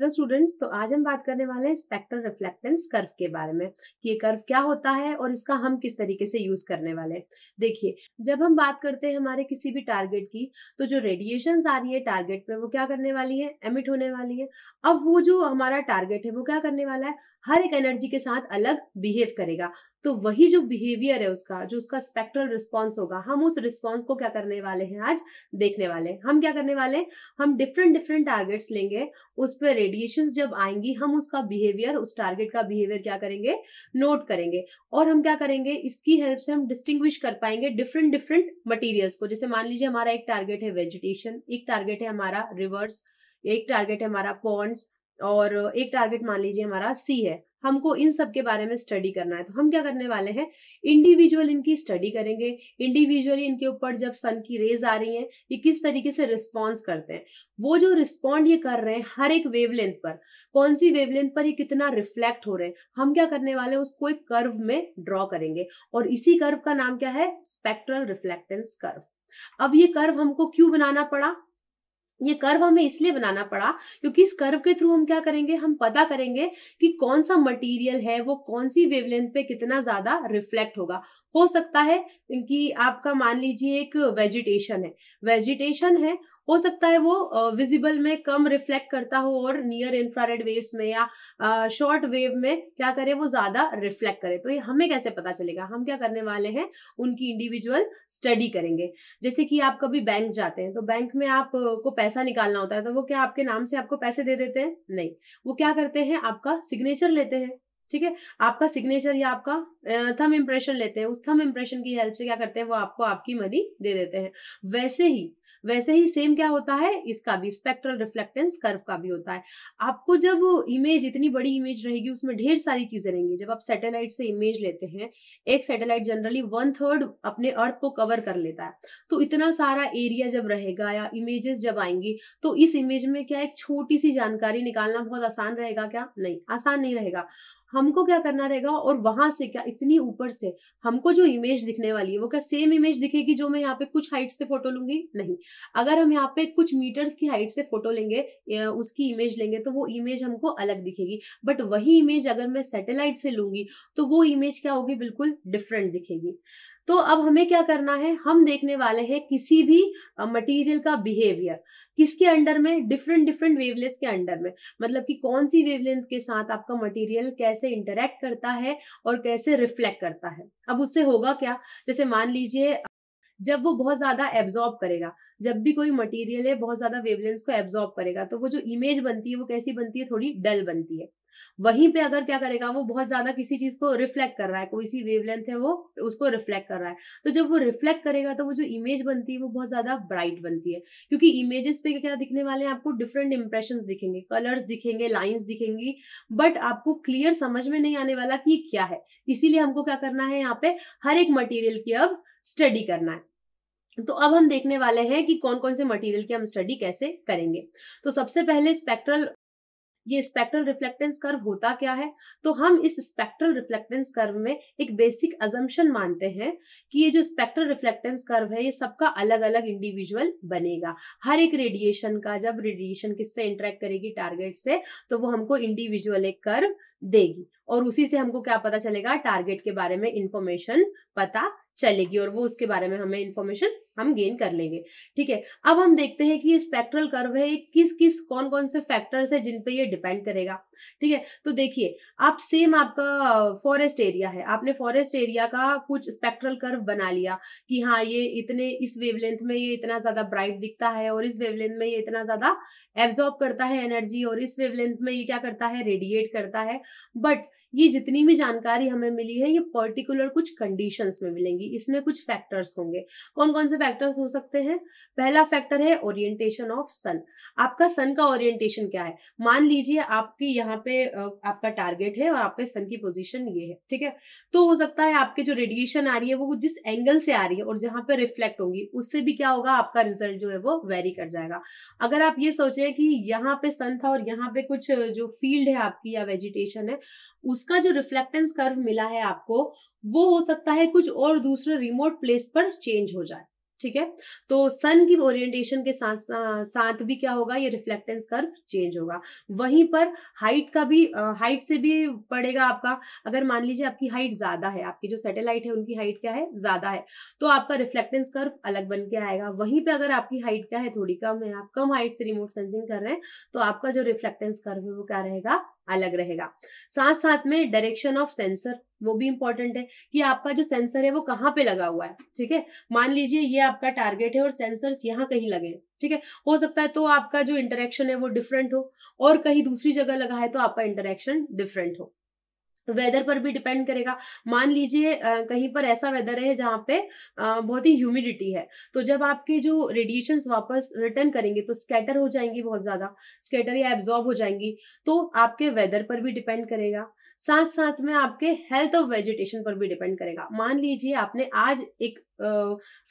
hello students तो आज हम बात करने वाले हैं स्पेक्ट्रल रिफ्लेक्टेंस कर्व के बारे में कि ये कर्व क्या होता है और इसका हम किस तरीके से यूज करने वाले हैं देखिए जब हम बात करते हैं हमारे किसी भी टारगेट की तो जो रेडिएशन आ रही है टारगेट पे वो क्या करने वाली है एमिट होने वाली है अब वो जो हमारा टारगेट है वो क्या करने वाला है हर एक एनर्जी के साथ अलग बिहेव करेगा तो वही जो बिहेवियर है उसका जो उसका स्पेक्ट्रल रिस्पॉन्स होगा हम उस रिस्पॉन्स को क्या करने वाले हैं आज देखने वाले हम क्या करने वाले हम डिफरेंट डिफरेंट टारगेट्स लेंगे उस पर रेडिएशन जब आएंगी हम उसका बिहेवियर उस टारगेट का बिहेवियर क्या करेंगे नोट करेंगे और हम क्या करेंगे इसकी हेल्प से हम डिस्टिंग्विश कर पाएंगे डिफरेंट डिफरेंट मटीरियल्स को जैसे मान लीजिए हमारा एक टारगेट है वेजिटेशन एक टारगेट है हमारा रिवर्स एक टारगेट है हमारा पॉन्ड्स और एक टारगेट मान लीजिए हमारा सी है हमको इन सब के बारे में स्टडी करना है तो हम क्या करने वाले हैं इंडिविजुअल इनकी स्टडी करेंगे इंडिविजुअली इनके ऊपर जब सन की रेज आ रही है ये किस तरीके से रिस्पॉन्स करते हैं वो जो रिस्पॉन्ड ये कर रहे हैं हर एक वेवलेंथ पर कौन सी वेवलेंथ पर ये कितना रिफ्लेक्ट हो रहे हैं हम क्या करने वाले हैं उसको एक कर्व में ड्रॉ करेंगे और इसी कर्व का नाम क्या है स्पेक्ट्रल रिफ्लेक्टेंस कर्व अब ये कर्व हमको क्यों बनाना पड़ा ये कर्व हमें इसलिए बनाना पड़ा क्योंकि इस कर्व के थ्रू हम क्या करेंगे हम पता करेंगे कि कौन सा मटेरियल है वो कौन सी वेवलेंथ पे कितना ज्यादा रिफ्लेक्ट होगा हो सकता है कि आपका मान लीजिए एक वेजिटेशन है वेजिटेशन है हो सकता है वो विजिबल में कम रिफ्लेक्ट करता हो और नियर इंफ्रारेड वेव्स में या शॉर्ट वेव में क्या करे वो ज्यादा रिफ्लेक्ट करे तो ये हमें कैसे पता चलेगा हम क्या करने वाले हैं उनकी इंडिविजुअल स्टडी करेंगे जैसे कि आप कभी बैंक जाते हैं तो बैंक में आपको पैसा निकालना होता है तो वो क्या आपके नाम से आपको पैसे दे देते हैं नहीं वो क्या करते हैं आपका सिग्नेचर लेते हैं ठीक है आपका सिग्नेचर या आपका थम इम्प्रेशन लेते हैं उस थम इम्प्रेशन की हेल्प से क्या करते हैं वो आपको आपकी मनी दे देते हैं वैसे ही वैसे ही सेम क्या होता है इसका भी स्पेक्ट्रल रिफ्लेक्टेंस कर्व का भी होता है आपको जब इमेज इतनी बड़ी इमेज रहेगी उसमें ढेर सारी चीजें रहेंगी जब आप सैटेलाइट से इमेज लेते हैं एक सैटेलाइट जनरली वन थर्ड अपने अर्थ को कवर कर लेता है तो इतना सारा एरिया जब रहेगा या इमेजेस जब आएंगी तो इस इमेज में क्या एक छोटी सी जानकारी निकालना बहुत आसान रहेगा क्या नहीं आसान नहीं रहेगा हमको क्या करना रहेगा और वहां से क्या इतनी ऊपर से हमको जो इमेज दिखने वाली है वो क्या सेम इमेज दिखेगी जो मैं यहाँ पे कुछ हाइट से फोटो लूंगी नहीं अगर हम यहाँ पे कुछ मीटर्स की हाइट से फोटो लेंगे उसकी इमेज लेंगे तो वो इमेज हमको अलग दिखेगी बट वही इमेज अगर मैं सैटेलाइट से लूंगी तो वो इमेज क्या होगी बिल्कुल डिफरेंट दिखेगी तो अब हमें क्या करना है हम देखने वाले हैं किसी भी मटेरियल का बिहेवियर किसके अंडर में डिफरेंट डिफरेंट वेवलेंथ के अंडर में मतलब कि कौन सी वेवलेंथ के साथ आपका मटेरियल कैसे इंटरेक्ट करता है और कैसे रिफ्लेक्ट करता है अब उससे होगा क्या जैसे मान लीजिए जब वो बहुत ज्यादा एब्जॉर्ब करेगा जब भी कोई मटेरियल है बहुत ज्यादा वेवलेंस को एब्जॉर्ब करेगा तो वो जो इमेज बनती है वो कैसी बनती है थोड़ी डल बनती है वहीं पे अगर क्या करेगा वो बहुत ज्यादा किसी चीज को रिफ्लेक्ट कर रहा है कोई सी वेवलेंथ है वो उसको रिफ्लेक्ट कर रहा है तो जब वो रिफ्लेक्ट करेगा तो वो जो इमेज बनती है वो बहुत ज्यादा ब्राइट बनती है क्योंकि इमेजेस पे क्या दिखने वाले हैं आपको डिफरेंट इंप्रेशन दिखेंगे कलर्स दिखेंगे लाइन्स दिखेंगी बट आपको क्लियर समझ में नहीं आने वाला कि क्या है इसीलिए हमको क्या करना है यहाँ पे हर एक मटेरियल की अब स्टडी करना है तो अब हम देखने वाले हैं कि कौन कौन से मटेरियल की हम स्टडी कैसे करेंगे तो सबसे पहले स्पेक्ट्रल ये स्पेक्ट्रल रिफ्लेक्टेंस कर्व होता क्या है तो हम इस स्पेक्ट्रल रिफ्लेक्टेंस कर्व में एक बेसिक अजम्पशन मानते हैं कि ये जो स्पेक्ट्रल रिफ्लेक्टेंस कर्व है ये सबका अलग अलग इंडिविजुअल बनेगा हर एक रेडिएशन का जब रेडिएशन किससे इंटरेक्ट करेगी टारगेट से तो वो हमको इंडिविजुअल एक कर्व देगी और उसी से हमको क्या पता चलेगा टारगेट के बारे में इंफॉर्मेशन पता चलेगी और वो उसके बारे में हमें इंफॉर्मेशन हम गेन कर लेंगे ठीक है अब हम देखते हैं कि ये स्पेक्ट्रल कर्व है किस किस कौन कौन से फैक्टर्स है जिन पे ये डिपेंड करेगा ठीक है तो देखिए आप सेम आपका फॉरेस्ट एरिया है आपने फॉरेस्ट एरिया का कुछ स्पेक्ट्रल कर्व बना लिया कि हाँ ये इतने इस वेवलेंथ में ये इतना ज्यादा ब्राइट दिखता है और इस वेवलेंथ में ये इतना ज्यादा एब्जॉर्ब करता है एनर्जी और इस वेवलेंथ में ये क्या करता है रेडिएट करता है बट ये जितनी भी जानकारी हमें मिली है ये पर्टिकुलर कुछ कंडीशंस में मिलेंगी इसमें कुछ फैक्टर्स होंगे कौन कौन से फैक्टर्स हो सकते हैं पहला फैक्टर है ओरिएंटेशन ऑफ सन आपका सन का ओरिएंटेशन क्या है मान लीजिए आपकी यहाँ पे आपका टारगेट है और आपके सन की पोजीशन ये है ठीक है तो हो सकता है आपके जो रेडिएशन आ रही है वो जिस एंगल से आ रही है और जहाँ पे रिफ्लेक्ट होगी उससे भी क्या होगा आपका रिजल्ट जो है वो वेरी कर जाएगा अगर आप ये सोचे कि यहाँ पे सन था और यहाँ पे कुछ जो फील्ड है आपकी या वेजिटेशन है उस उसका जो रिफ्लेक्टेंस कर्व मिला है आपको वो हो सकता है कुछ और दूसरे रिमोट प्लेस पर चेंज हो जाए ठीक है तो सन की ओरिएंटेशन के साथ साथ भी क्या होगा ये रिफ्लेक्टेंस कर्व चेंज होगा वहीं पर हाइट का भी हाइट से भी पड़ेगा आपका अगर मान लीजिए आपकी हाइट ज्यादा है आपकी जो सैटेलाइट है उनकी हाइट क्या है ज्यादा है तो आपका रिफ्लेक्टेंस कर्व अलग बन के आएगा वहीं पे अगर आपकी हाइट क्या है थोड़ी कम है आप कम हाइट से रिमोट सेंसिंग कर रहे हैं तो आपका जो रिफ्लेक्टेंस कर्व है वो क्या रहेगा अलग रहेगा साथ साथ में डायरेक्शन ऑफ सेंसर वो भी इंपॉर्टेंट है कि आपका जो सेंसर है वो कहाँ पे लगा हुआ है ठीक है मान लीजिए ये आपका टारगेट है और सेंसर्स यहाँ कहीं लगे ठीक है हो सकता है तो आपका जो इंटरेक्शन है वो डिफरेंट हो और कहीं दूसरी जगह लगा है तो आपका इंटरेक्शन डिफरेंट हो वेदर पर भी डिपेंड करेगा मान लीजिए कहीं पर ऐसा वेदर है जहाँ पे बहुत ही ह्यूमिडिटी है तो जब आपके जो रेडिएशन वापस रिटर्न करेंगे तो स्कैटर हो जाएंगी बहुत ज़्यादा स्कैटर या एब्जॉर्ब हो जाएंगी तो आपके वेदर पर भी डिपेंड करेगा साथ साथ में आपके हेल्थ ऑफ वेजिटेशन पर भी डिपेंड करेगा मान लीजिए आपने आज एक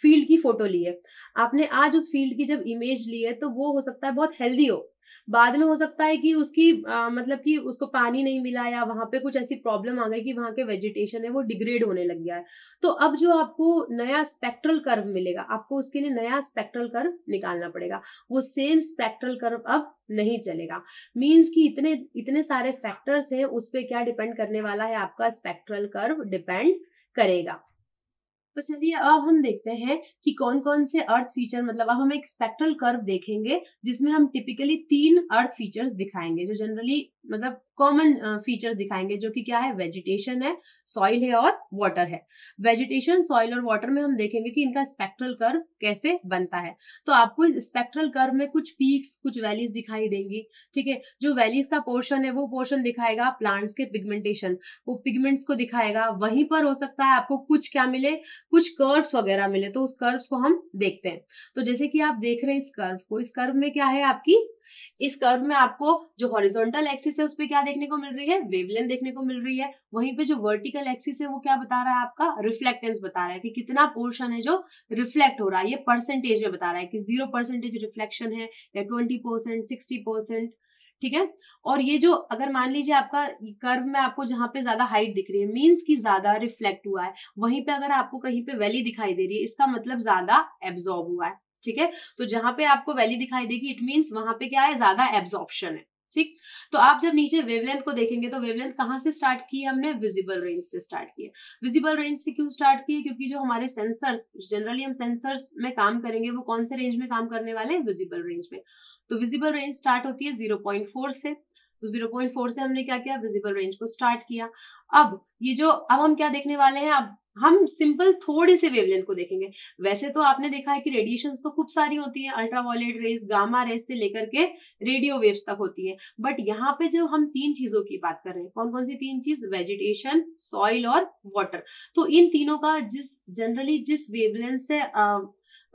फील्ड की फोटो ली है आपने आज उस फील्ड की जब इमेज ली है तो वो हो सकता है बहुत हेल्दी हो बाद में हो सकता है कि उसकी आ, मतलब कि उसको पानी नहीं मिला या वहाँ पे कुछ ऐसी प्रॉब्लम आ गई कि वहाँ के वेजिटेशन है वो डिग्रेड होने लग गया है तो अब जो आपको नया स्पेक्ट्रल कर्व मिलेगा आपको उसके लिए नया स्पेक्ट्रल कर्व निकालना पड़ेगा वो सेम स्पेक्ट्रल कर्व अब नहीं चलेगा मीन्स कि इतने इतने सारे फैक्टर्स हैं उस पर क्या डिपेंड करने वाला है आपका स्पेक्ट्रल कर्व डिपेंड करेगा तो चलिए अब हम देखते हैं कि कौन कौन से अर्थ फीचर मतलब अब हम एक स्पेक्ट्रल कर्व देखेंगे जिसमें हम टिपिकली तीन अर्थ फीचर्स दिखाएंगे जो जनरली मतलब कॉमन फीचर्स uh, दिखाएंगे जो कि क्या है वेजिटेशन है सॉइल है और वाटर है वेजिटेशन सॉइल और वाटर में हम देखेंगे कि इनका स्पेक्ट्रल कर्व कैसे बनता है तो आपको इस स्पेक्ट्रल कर्व में कुछ पीक्स कुछ वैलीज दिखाई देंगी ठीक है जो वैलीज का पोर्शन है वो पोर्शन दिखाएगा प्लांट्स के पिगमेंटेशन वो पिगमेंट्स को दिखाएगा वहीं पर हो सकता है आपको कुछ क्या मिले कुछ कर्व्स वगैरह मिले तो उस कर्व्स को हम देखते हैं तो जैसे कि आप देख रहे हैं इस कर्व को इस कर्व में क्या है आपकी इस कर्व में आपको जो हॉरिजॉन्टल एक्सिस है उस पर क्या देखने को मिल रही है वेवलेंथ देखने को मिल रही है वहीं पे जो वर्टिकल एक्सिस है वो क्या बता रहा है आपका रिफ्लेक्टेंस बता रहा है कि कितना पोर्शन है जो रिफ्लेक्ट हो रहा है ये परसेंटेज में बता रहा है कि जीरो परसेंटेज रिफ्लेक्शन है या ट्वेंटी परसेंट सिक्सटी परसेंट ठीक है और ये जो अगर मान लीजिए आपका कर्व में आपको जहां पे ज्यादा हाइट दिख रही है मींस की ज्यादा रिफ्लेक्ट हुआ है वहीं पे अगर आपको कहीं पे वैली दिखाई दे रही है इसका मतलब ज्यादा एब्जॉर्ब हुआ है ठीक है तो जहां पे आपको वैली दिखाई देगी इट मीन्स वहां पे क्या है ज्यादा एब्जॉर्प्शन है ठीक तो आप जब नीचे वेवलेंथ को देखेंगे तो वेवलेंथ कहाँ से स्टार्ट की हमने विजिबल रेंज से स्टार्ट किए विजिबल रेंज से क्यों स्टार्ट किए क्योंकि जो हमारे सेंसर्स जनरली हम सेंसर्स में काम करेंगे वो कौन से रेंज में काम करने वाले हैं विजिबल रेंज में तो विजिबल रेंज स्टार्ट होती है जीरो पॉइंट फोर से तो फोर से हमने क्या किया विजिबल रेंज को स्टार्ट किया अब ये जो अब हम क्या देखने वाले हैं अब हम सिंपल थोड़े से वेवलेंथ को देखेंगे वैसे तो आपने देखा है कि रेडिएशन तो खूब सारी होती है अल्ट्रावायलेट रेस गामा रेस से लेकर के रेडियो वेव्स तक होती है बट यहाँ पे जो हम तीन चीजों की बात कर रहे हैं कौन कौन सी तीन चीज वेजिटेशन सॉइल और वॉटर तो इन तीनों का जिस जनरली जिस वेवलेंथ से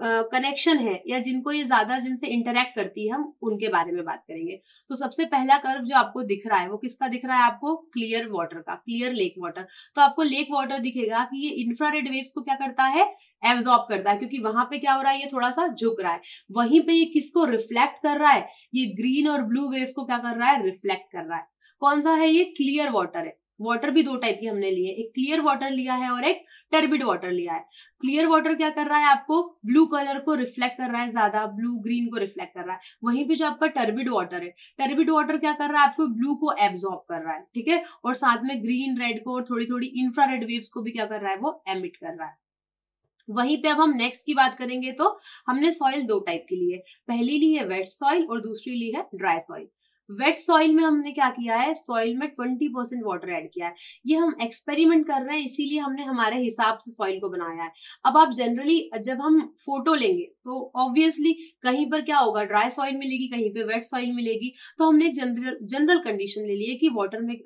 कनेक्शन है या जिनको ये ज्यादा जिनसे इंटरेक्ट करती है हम उनके बारे में बात करेंगे तो सबसे पहला कर्व जो आपको दिख रहा है वो किसका दिख रहा है आपको क्लियर वाटर का क्लियर लेक वाटर तो आपको लेक वाटर दिखेगा कि ये इंफ्रारेड वेव्स को क्या करता है एब्जॉर्ब करता है क्योंकि वहां पे क्या हो रहा है ये थोड़ा सा झुक रहा है वहीं पे ये किसको रिफ्लेक्ट कर रहा है ये ग्रीन और ब्लू वेव्स को क्या कर रहा है रिफ्लेक्ट कर रहा है कौन सा है ये क्लियर वाटर है वाटर भी दो टाइप के हमने लिए एक क्लियर वाटर लिया है और एक टर्बिड वाटर लिया है क्लियर वाटर क्या कर रहा है आपको ब्लू कलर को रिफ्लेक्ट कर रहा है ज्यादा ब्लू ग्रीन को रिफ्लेक्ट कर रहा है वहीं पे जो आपका टर्बिड वाटर है टर्बिड वाटर क्या कर रहा है आपको ब्लू को एब्जॉर्ब कर रहा है ठीक है और साथ में ग्रीन रेड को और थोड़ी थोड़ी इंफ्रा रेड वेव्स को भी क्या कर रहा है वो एमिट कर रहा है वहीं पे अब हम नेक्स्ट की बात करेंगे तो हमने सॉइल दो टाइप की ली है पहली ली है वेट सॉइल और दूसरी ली है ड्राई सॉइल वेट सॉइल में हमने क्या किया है सॉइल में ट्वेंटी परसेंट वाटर ऐड किया है ये हम एक्सपेरिमेंट कर रहे हैं इसीलिए हमने हमारे हिसाब से सॉइल को बनाया है अब आप जनरली जब हम फोटो लेंगे तो ऑब्वियसली कहीं पर क्या होगा ड्राई सॉइल मिलेगी कहीं पे वेट सॉइल मिलेगी तो हमने जनरल जनरल कंडीशन ले ली है कि वाटर में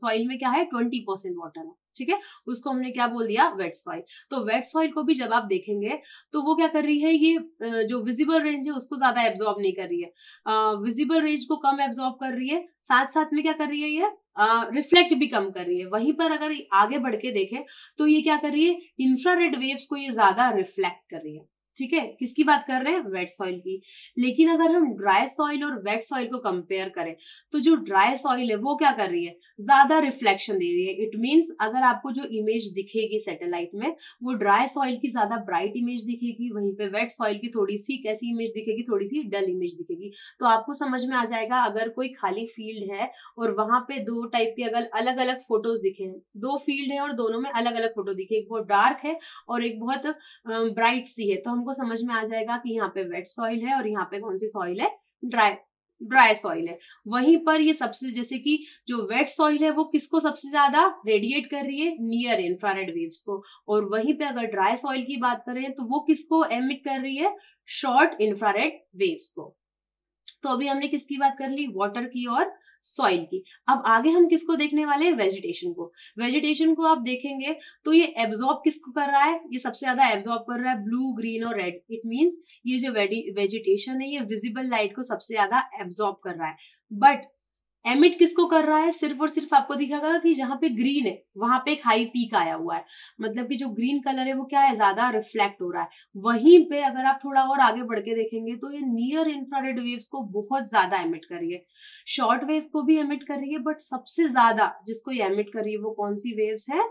सॉइल में क्या है ट्वेंटी परसेंट वाटर है ठीक है उसको हमने क्या बोल दिया वेट सॉइल तो वेट सॉइल को भी जब आप देखेंगे तो वो क्या कर रही है ये जो विजिबल रेंज है उसको ज्यादा एब्जॉर्ब नहीं कर रही है विजिबल रेंज को कम एब्जॉर्ब कर रही है साथ साथ में क्या कर रही है ये रिफ्लेक्ट uh, भी कम कर रही है वहीं पर अगर आगे बढ़ के देखें तो ये क्या कर रही है इंफ्रारेड वेव्स को ये ज्यादा रिफ्लेक्ट कर रही है ठीक है किसकी बात कर रहे हैं वेट सॉइल की लेकिन अगर हम ड्राई सॉइल और वेट सॉइल को कंपेयर करें तो जो ड्राई सॉइल है वो क्या कर रही है ज्यादा रिफ्लेक्शन दे रही है इट मींस अगर आपको जो इमेज दिखेगी सैटेलाइट में वो ड्राई सॉइल की ज्यादा ब्राइट इमेज दिखेगी वहीं पे वेट सॉइल की थोड़ी सी कैसी इमेज दिखेगी थोड़ी सी डल इमेज दिखेगी तो आपको समझ में आ जाएगा अगर कोई खाली फील्ड है और वहां पे दो टाइप की अगर अलग अलग फोटोज दिखे दो फील्ड है और दोनों में अलग अलग फोटो दिखे एक बहुत डार्क है और एक बहुत ब्राइट सी है तो हम हमको समझ में आ जाएगा कि यहाँ पे वेट सॉइल है और यहाँ पे कौन सी सॉइल है ड्राई ड्राई सॉइल है वहीं पर ये सबसे जैसे कि जो वेट सॉइल है वो किसको सबसे ज्यादा रेडिएट कर रही है नियर इंफ्रारेड वेव्स को और वहीं पे अगर ड्राई सॉइल की बात करें तो वो किसको एमिट कर रही है शॉर्ट इंफ्रारेड वेव्स को तो अभी हमने किसकी बात कर ली वाटर की और सॉइल की अब आगे हम किसको देखने वाले हैं वेजिटेशन को वेजिटेशन को आप देखेंगे तो ये एब्जॉर्ब किसको कर रहा है ये सबसे ज्यादा एब्जॉर्ब कर रहा है ब्लू ग्रीन और रेड इट मीन्स ये जो वेजिटेशन है ये विजिबल लाइट को सबसे ज्यादा एब्जॉर्ब कर रहा है बट एमिट किसको कर रहा है सिर्फ और सिर्फ आपको दिखेगा कि जहां पे ग्रीन है वहां पे एक हाई पीक आया हुआ है मतलब कि जो ग्रीन कलर है वो क्या है ज्यादा रिफ्लेक्ट हो रहा है वहीं पे अगर आप थोड़ा और आगे बढ़ के देखेंगे तो ये नियर इंफ्रारेड वेव्स को बहुत ज्यादा एमिट कर रही है शॉर्ट वेव को भी एमिट कर रही है बट सबसे ज्यादा जिसको ये एमिट कर रही है वो कौन सी वेव्स है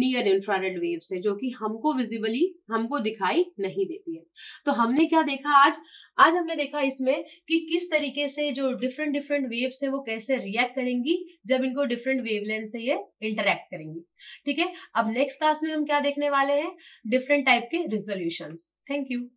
नियर इंफ्रारेड वेव्स है जो कि हमको विजिबली हमको दिखाई नहीं देती है तो हमने क्या देखा आज आज हमने देखा इसमें कि किस तरीके से जो डिफरेंट डिफरेंट वेव्स है वो कैसे रिएक्ट करेंगी जब इनको डिफरेंट वेवलेंथ से ये इंटरेक्ट करेंगी ठीक है अब नेक्स्ट क्लास में हम क्या देखने वाले हैं डिफरेंट टाइप के रिजोल्यूशन थैंक यू